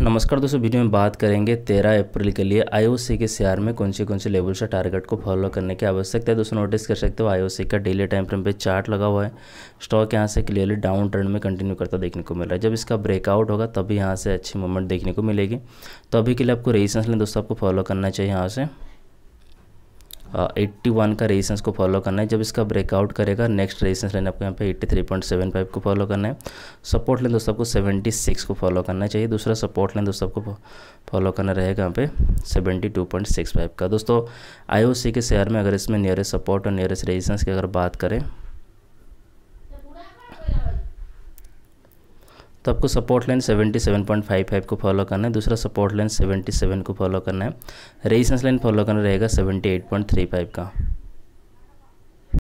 नमस्कार दोस्तों वीडियो में बात करेंगे 13 अप्रैल के लिए आईओसी के शेयर में कौन से कौन से लेवल से टारगेट को फॉलो करने की आवश्यकता है दोस्तों नोटिस कर सकते हो आईओसी का डेली टाइम फ्रेम पे चार्ट लगा हुआ है स्टॉक यहाँ से क्लियरली डाउन ट्रेंड में कंटिन्यू करता देखने को मिल रहा है जब इसका ब्रेकआउट होगा तभी यहाँ से अच्छी मूवमेंट देखने को मिलेगी तो अभी के लिए आपको रेजिस्टेंस लें दोस्तों आपको फॉलो करना चाहिए यहाँ से एट्टी वन का रेजिस्टेंस को फॉलो करना है जब इसका ब्रेकआउट करेगा नेक्स्ट रेजिस्टेंस लाइन आपको यहाँ पे eighty three point seven five को फॉलो करना है सपोर्ट लाइन दोस्तों आपको सेवेंटी सिक्स को फॉलो करना चाहिए दूसरा सपोर्ट लाइन दोस्तों आपको फॉलो करना रहेगा यहाँ पे seventy two point six five का दोस्तों आई के शेयर में अगर इसमें नियरेस्ट सपोर्ट और नियरेस्ट रेजिस्टेंस की अगर बात करें तो आपको सपोर्ट लाइन 77.55 को फॉलो करना है दूसरा सपोर्ट लाइन 77 को फॉलो करना है रेजिस्टेंस लाइन फॉलो करना रहेगा 78.35 का